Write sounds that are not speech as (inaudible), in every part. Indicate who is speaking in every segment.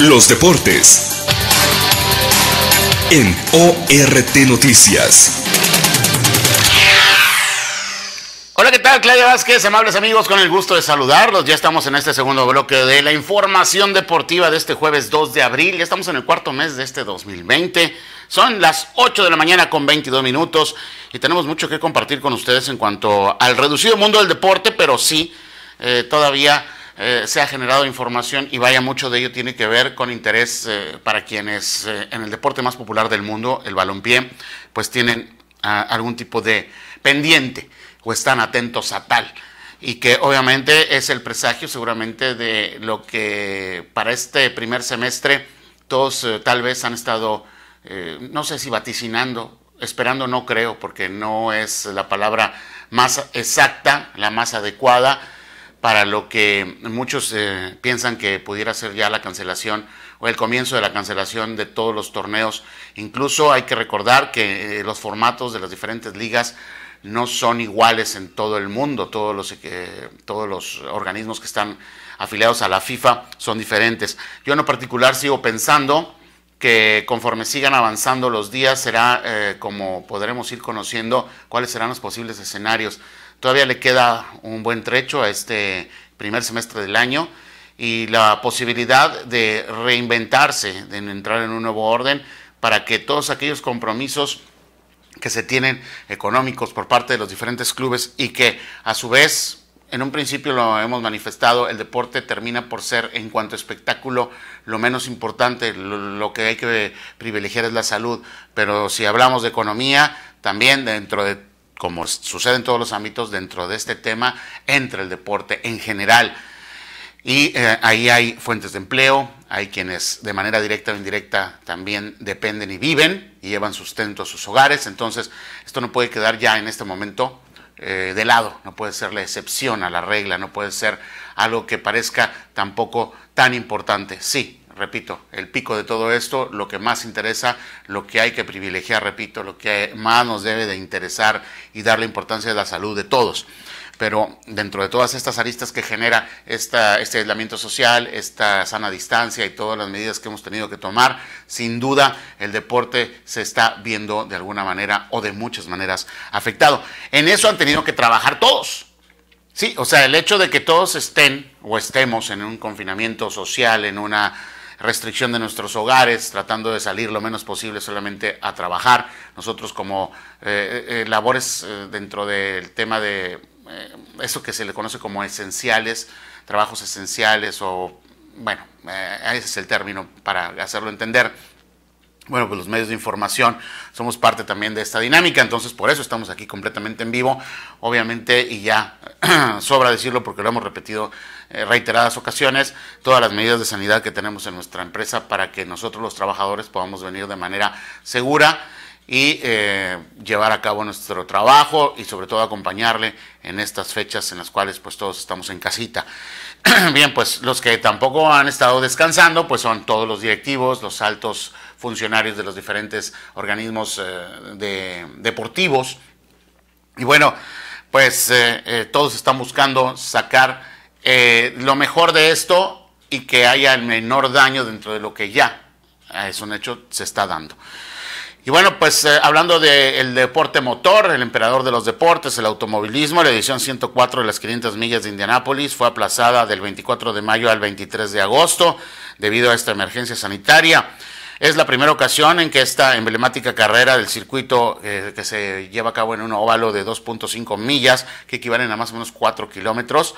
Speaker 1: Los deportes en ORT Noticias. Hola, ¿qué tal? Claudia Vázquez, amables amigos, con el gusto de saludarlos. Ya estamos en este segundo bloque de la información deportiva de este jueves 2 de abril. Ya estamos en el cuarto mes de este 2020. Son las 8 de la mañana con 22 minutos y tenemos mucho que compartir con ustedes en cuanto al reducido mundo del deporte, pero sí, eh, todavía eh, se ha generado información y vaya mucho de ello tiene que ver con interés eh, para quienes eh, en el deporte más popular del mundo, el balompié, pues tienen ah, algún tipo de pendiente o están atentos a tal. Y que obviamente es el presagio seguramente de lo que para este primer semestre todos tal vez han estado, no sé si vaticinando, esperando no creo, porque no es la palabra más exacta, la más adecuada, para lo que muchos eh, piensan que pudiera ser ya la cancelación o el comienzo de la cancelación de todos los torneos. Incluso hay que recordar que eh, los formatos de las diferentes ligas no son iguales en todo el mundo, todos los, eh, organismos que están afiliados a la FIFA son diferentes. Yo en particular sigo pensando que conforme sigan avanzando los días será como podremos ir conociendo cuáles serán los posibles escenarios. Todavía le queda un buen trecho a este primer semestre del año y la posibilidad de reinventarse, de entrar en un nuevo orden para que todos aquellos compromisos que se tienen económicos por parte de los diferentes clubes y que a su vez en un principio lo hemos manifestado, el deporte termina por ser, en cuanto espectáculo, lo menos importante, lo, que hay que privilegiar es la salud, pero si hablamos de economía, también dentro de como sucede en todos los ámbitos dentro de este tema, entre el deporte en general. Y eh, ahí hay fuentes de empleo, hay quienes de manera directa o indirecta también dependen y viven y llevan sustento a sus hogares. Entonces, esto no puede quedar ya en este momento eh, de lado, no puede ser la excepción a la regla, no puede ser algo que parezca tampoco tan importante. Sí, repito, el pico de todo esto, lo que más interesa, lo que hay que privilegiar, repito, lo que más nos debe de interesar y darle importancia a la salud de todos. Pero dentro de todas estas aristas que genera esta, este aislamiento social, esta sana distancia y todas las medidas que hemos tenido que tomar, sin duda el deporte se está viendo de alguna manera o de muchas maneras afectado. En eso han tenido que trabajar todos. Sí, o sea, el hecho de que todos estén o estemos en un confinamiento social, en una restricción de nuestros hogares, tratando de salir lo menos posible solamente a trabajar. Nosotros como eh, eh, eh, labores dentro del tema de eso que se le conoce como esenciales, trabajos esenciales o, bueno, ese es el término para hacerlo entender bueno, pues los medios de información somos parte también de esta dinámica, entonces por eso estamos aquí completamente en vivo, obviamente, y ya (clears throat) sobra decirlo porque lo hemos repetido eh, reiteradas ocasiones, todas las medidas de sanidad que tenemos en nuestra empresa para que nosotros los trabajadores podamos venir de manera segura y eh, llevar a cabo nuestro trabajo y sobre todo acompañarle en estas fechas en las cuales pues todos estamos en casita. (clears throat) Bien, pues los que tampoco han estado descansando pues son todos los directivos, los altos funcionarios de los diferentes organismos eh, deportivos. Y bueno, pues eh, eh, todos están buscando sacar lo mejor de esto y que haya el menor daño dentro de lo que ya es un hecho, se está dando. Y bueno, pues hablando del el deporte motor, el emperador de los deportes, el automovilismo, la edición 104 de las 500 millas de Indianápolis fue aplazada del 24 de mayo al 23 de agosto debido a esta emergencia sanitaria. Es la primera ocasión en que esta emblemática carrera del circuito eh, que se lleva a cabo en un óvalo de 2.5 millas, que equivalen a más o menos 4 kilómetros,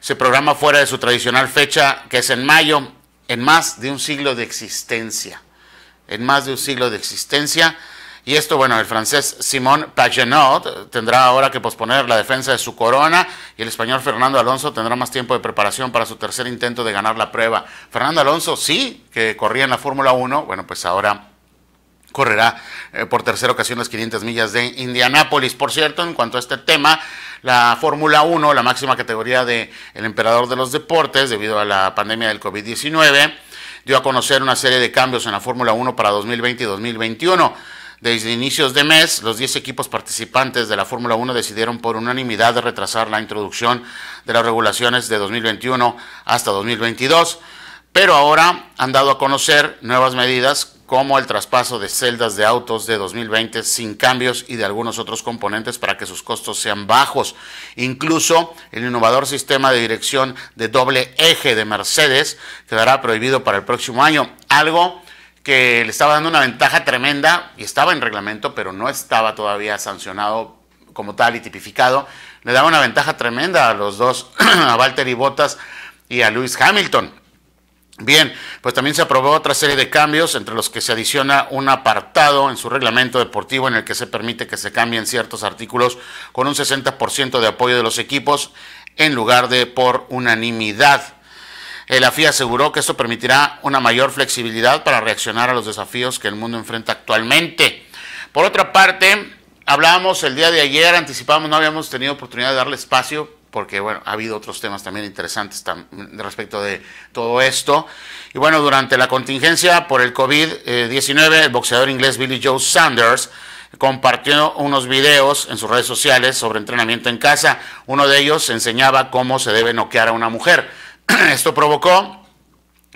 Speaker 1: se programa fuera de su tradicional fecha, que es en mayo, en más de un siglo de existencia. En más de un siglo de existencia, y esto, bueno, el francés Simon Pagenot tendrá ahora que posponer la defensa de su corona y el español Fernando Alonso tendrá más tiempo de preparación para su tercer intento de ganar la prueba. Fernando Alonso sí, que corría en la Fórmula 1, bueno, pues ahora correrá eh, por tercera ocasión las 500 millas de Indianápolis. Por cierto, en cuanto a este tema, la Fórmula 1, la máxima categoría del el emperador de los deportes debido a la pandemia del COVID-19, dio a conocer una serie de cambios en la Fórmula 1 para 2020 y 2021. Desde inicios de mes, los 10 equipos participantes de la Fórmula 1 decidieron por unanimidad retrasar la introducción de las regulaciones de 2021 hasta 2022, pero ahora han dado a conocer nuevas medidas como el traspaso de celdas de autos de 2020 sin cambios y de algunos otros componentes para que sus costos sean bajos. Incluso el innovador sistema de dirección de doble eje de Mercedes quedará prohibido para el próximo año, algo que le estaba dando una ventaja tremenda y estaba en reglamento, pero no estaba todavía sancionado como tal y tipificado, le daba una ventaja tremenda a los dos, (clears throat) a Valtteri Bottas y a Lewis Hamilton. Bien, pues también se aprobó otra serie de cambios, entre los que se adiciona un apartado en su reglamento deportivo en el que se permite que se cambien ciertos artículos con un 60% de apoyo de los equipos en lugar de por unanimidad. El eh, FIA aseguró que esto permitirá una mayor flexibilidad para reaccionar a los desafíos que el mundo enfrenta actualmente. Por otra parte, hablábamos el día de ayer, anticipábamos, no habíamos tenido oportunidad de darle espacio porque bueno, ha habido otros temas también interesantes respecto de todo esto. Y bueno, durante la contingencia por el COVID-19, el boxeador inglés Billy Joe Sanders compartió unos videos en sus redes sociales sobre entrenamiento en casa. Uno de ellos enseñaba cómo se debe noquear a una mujer. (clears throat) Esto provocó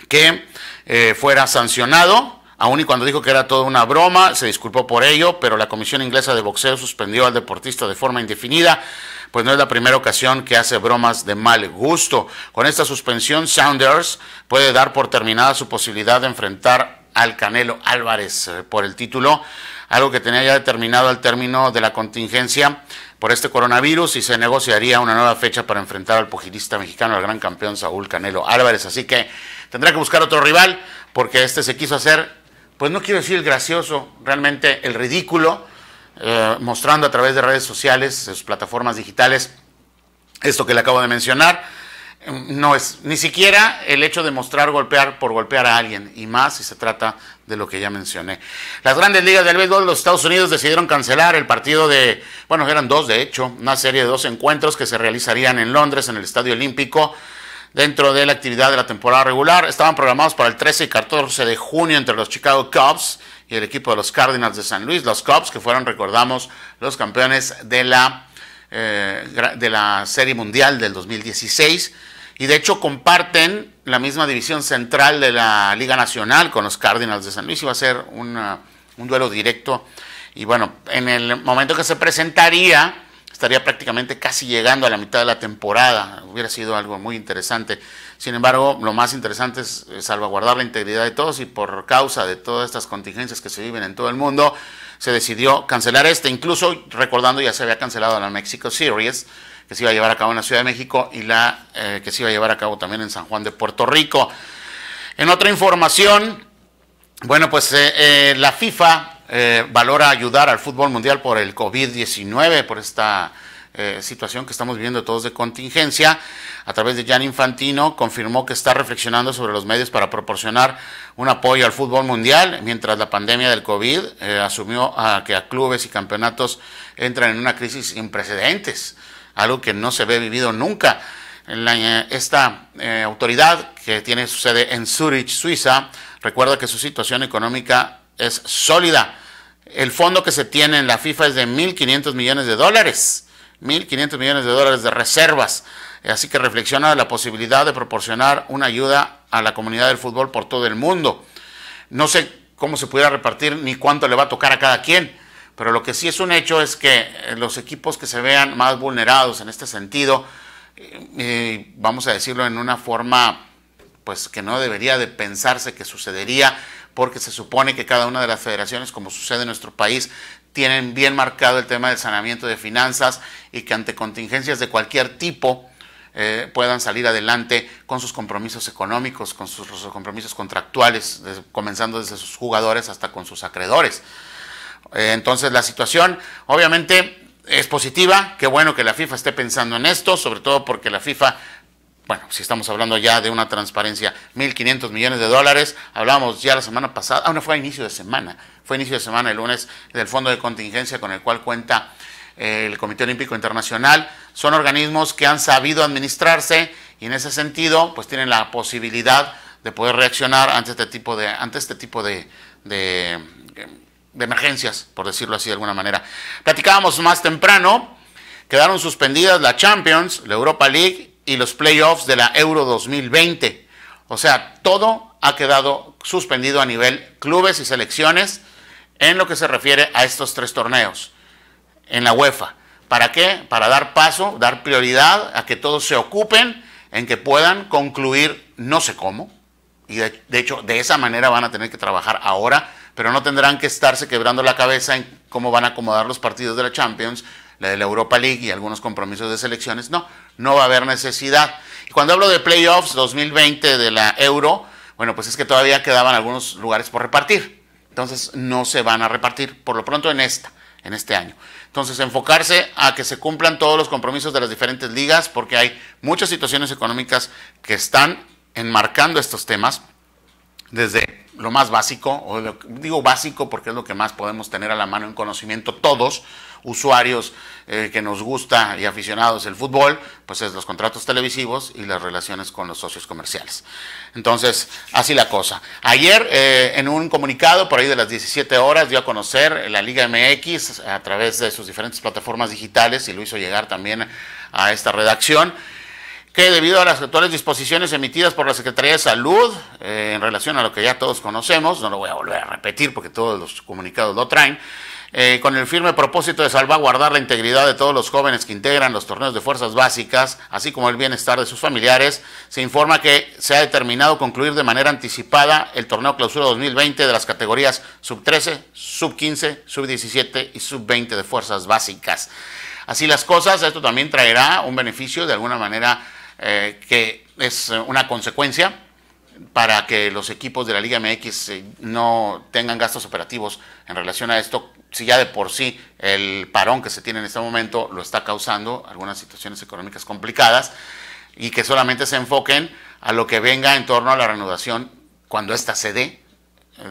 Speaker 1: que eh, fuera sancionado, aun y cuando dijo que era toda una broma, se disculpó por ello, pero la Comisión Inglesa de Boxeo suspendió al deportista de forma indefinida, pues no es la primera ocasión que hace bromas de mal gusto. Con esta suspensión, Saunders puede dar por terminada su posibilidad de enfrentar al Canelo Álvarez eh, por el título, algo que tenía ya determinado al término de la contingencia por este coronavirus y se negociaría una nueva fecha para enfrentar al pugilista mexicano, al gran campeón Saúl Canelo Álvarez. Así que tendrá que buscar otro rival porque este se quiso hacer, pues no quiero decir el gracioso, realmente el ridículo, eh, mostrando a través de redes sociales, sus plataformas digitales, esto que le acabo de mencionar no es ni siquiera el hecho de mostrar golpear por golpear a alguien, y más si se trata de lo que ya mencioné. Las grandes ligas del béisbol de los Estados Unidos decidieron cancelar el partido de, bueno, eran dos de hecho, una serie de dos encuentros que se realizarían en Londres, en el Estadio Olímpico, dentro de la actividad de la temporada regular. Estaban programados para el 13 y 14 de junio entre los Chicago Cubs y el equipo de los Cardinals de San Luis, los Cubs que fueron, recordamos, los campeones de la, eh, de la Serie Mundial del 2016 y de hecho comparten la misma división central de la Liga Nacional con los Cardinals de San Luis y va a ser un duelo directo. Y bueno, en el momento que se presentaría, estaría prácticamente casi llegando a la mitad de la temporada. Hubiera sido algo muy interesante. Sin embargo, lo más interesante es salvaguardar la integridad de todos y por causa de todas estas contingencias que se viven en todo el mundo, se decidió cancelar este. Incluso recordando ya se había cancelado la Mexico Series que se iba a llevar a cabo en la Ciudad de México y la eh, que se iba a llevar a cabo también en San Juan de Puerto Rico. En otra información, bueno, pues eh, eh, la FIFA valora ayudar al fútbol mundial por el COVID-19, por esta situación que estamos viviendo todos de contingencia, a través de Jan Infantino, confirmó que está reflexionando sobre los medios para proporcionar un apoyo al fútbol mundial, mientras la pandemia del COVID asumió a ah, que a clubes y campeonatos entran en una crisis sin precedentes algo que no se ve vivido nunca. Eh, esta eh, autoridad que tiene su sede en Zurich, Suiza, recuerda que su situación económica es sólida. El fondo que se tiene en la FIFA es de 1.500 millones de dólares, 1.500 millones de dólares de reservas. Así que reflexiona la posibilidad de proporcionar una ayuda a la comunidad del fútbol por todo el mundo. No sé cómo se pudiera repartir ni cuánto le va a tocar a cada quien pero lo que sí es un hecho es que eh, los equipos que se vean más vulnerados en este sentido, eh, eh, vamos a decirlo en una forma pues que no debería de pensarse que sucedería, porque se supone que cada una de las federaciones, como sucede en nuestro país, tienen bien marcado el tema del saneamiento de finanzas y que ante contingencias de cualquier tipo puedan salir adelante con sus compromisos económicos, con sus, compromisos contractuales, comenzando desde sus jugadores hasta con sus acreedores. Eh, entonces la situación obviamente es positiva, qué bueno que la FIFA esté pensando en esto, sobre todo porque la FIFA, bueno, si estamos hablando ya de una transparencia, 1.500 millones de dólares, hablábamos ya la semana pasada, aún ah, no fue a inicio de semana, fue a inicio de semana el lunes del fondo de contingencia con el cual cuenta eh, el Comité Olímpico Internacional, son organismos que han sabido administrarse y en ese sentido pues tienen la posibilidad de poder reaccionar ante este tipo de, ante este tipo de, de de emergencias, por decirlo así de alguna manera. Platicábamos más temprano, quedaron suspendidas la Champions, la Europa League y los playoffs de la Euro 2020. O sea, todo ha quedado suspendido a nivel clubes y selecciones en lo que se refiere a estos tres torneos en la UEFA. ¿Para qué? Para dar paso, dar prioridad a que todos se ocupen en que puedan concluir no sé cómo. Y de, de hecho, de esa manera van a tener que trabajar ahora pero no tendrán que estarse quebrando la cabeza en cómo van a acomodar los partidos de la Champions, la de la Europa League y algunos compromisos de selecciones. No, no va a haber necesidad. Y cuando hablo de playoffs 2020 de la Euro, bueno, pues es que todavía quedaban algunos lugares por repartir. Entonces no se van a repartir, por lo pronto en esta, en este año. Entonces enfocarse a que se cumplan todos los compromisos de las diferentes ligas, porque hay muchas situaciones económicas que están enmarcando estos temas desde lo más básico, o lo, digo básico porque es lo que más podemos tener a la mano en conocimiento todos, usuarios eh, que nos gusta y aficionados al fútbol, pues es los contratos televisivos y las relaciones con los socios comerciales. Entonces, así la cosa. Ayer, eh, en un comunicado por ahí de las 17 horas, dio a conocer la Liga MX a través de sus diferentes plataformas digitales y lo hizo llegar también a esta redacción que debido a las actuales disposiciones emitidas por la Secretaría de Salud eh, en relación a lo que ya todos conocemos, no lo voy a volver a repetir porque todos los comunicados lo traen, eh, con el firme propósito de salvaguardar la integridad de todos los jóvenes que integran los torneos de fuerzas básicas, así como el bienestar de sus familiares, se informa que se ha determinado concluir de manera anticipada el torneo clausura 2020 de las categorías sub 13, sub 15, sub 17 y sub 20 de fuerzas básicas. Así las cosas, esto también traerá un beneficio de alguna manera eh, que es eh, una consecuencia para que los equipos de la Liga MX eh, no tengan gastos operativos en relación a esto, si ya de por sí el parón que se tiene en este momento lo está causando, algunas situaciones económicas complicadas, y que solamente se enfoquen a lo que venga en torno a la reanudación cuando ésta se dé,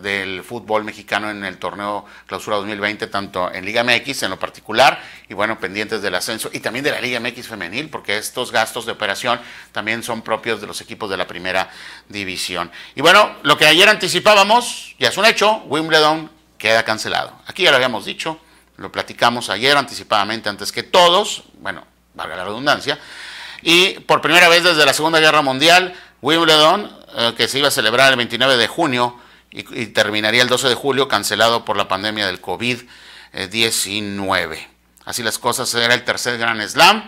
Speaker 1: del fútbol mexicano en el torneo Clausura 2020, tanto en Liga MX en lo particular, y bueno, pendientes del ascenso y también de la Liga MX femenil, porque estos gastos de operación también son propios de los equipos de la primera división. Y bueno, lo que ayer anticipábamos, ya es un hecho, Wimbledon queda cancelado. Aquí ya lo habíamos dicho, lo platicamos ayer anticipadamente antes que todos, bueno, valga la redundancia, y por primera vez desde la Segunda Guerra Mundial, Wimbledon, eh, que se iba a celebrar el 29 de junio, y, terminaría el 12 de julio cancelado por la pandemia del COVID-19. Así las cosas, era el tercer Gran Slam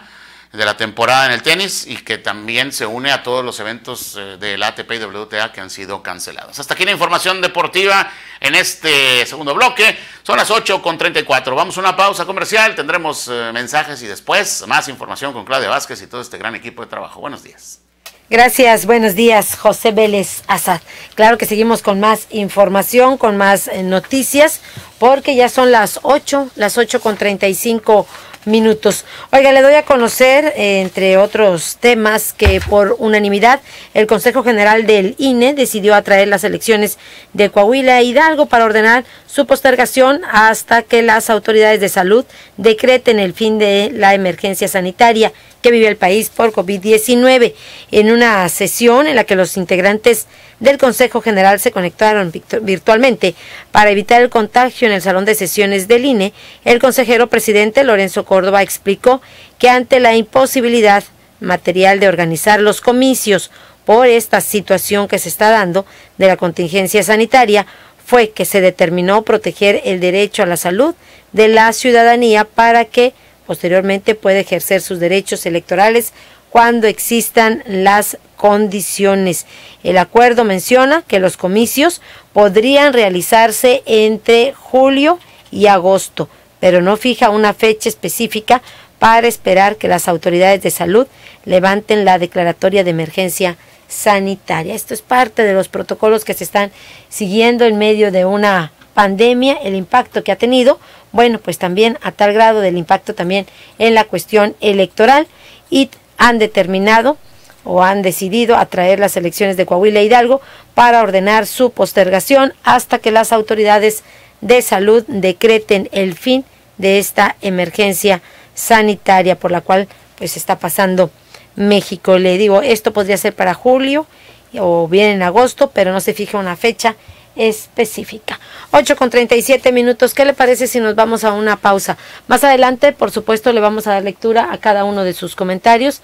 Speaker 1: de la temporada en el tenis y que también se une a todos los eventos eh, del ATP y WTA que han sido cancelados. Hasta aquí la información deportiva en este segundo bloque. Son las 8 con 34. Vamos a una pausa comercial, tendremos eh, mensajes y después más información con Claudia Vázquez y todo este gran equipo de trabajo. Buenos días.
Speaker 2: Gracias, buenos días, José Vélez Azad. Claro que seguimos con más información, con más eh, noticias, porque ya son las 8, las 8 con 35 minutos. Oiga, le doy a conocer, eh, entre otros temas, que por unanimidad el Consejo General del INE decidió atraer las elecciones de Coahuila e Hidalgo para ordenar su postergación hasta que las autoridades de salud decreten el fin de la emergencia sanitaria que vive el país por COVID-19. En una sesión en la que los integrantes del Consejo General se conectaron virtualmente para evitar el contagio en el salón de sesiones del INE, el consejero presidente Lorenzo Córdoba explicó que ante la imposibilidad material de organizar los comicios por esta situación que se está dando de la contingencia sanitaria, fue que se determinó proteger el derecho a la salud de la ciudadanía para que Posteriormente puede ejercer sus derechos electorales cuando existan las condiciones. El acuerdo menciona que los comicios podrían realizarse entre julio y agosto, pero no fija una fecha específica para esperar que las autoridades de salud levanten la declaratoria de emergencia sanitaria. Esto es parte de los protocolos que se están siguiendo en medio de una pandemia, el impacto que ha tenido, bueno, pues también a tal grado del impacto también en la cuestión electoral y han determinado o han decidido atraer las elecciones de Coahuila e Hidalgo para ordenar su postergación hasta que las autoridades de salud decreten el fin de esta emergencia sanitaria por la cual pues está pasando México. Le digo, esto podría ser para julio o bien en agosto, pero no se fija una fecha específica. 8 con 37 minutos. ¿Qué le parece si nos vamos a una pausa? Más adelante, por supuesto, le vamos a dar lectura a cada uno de sus comentarios.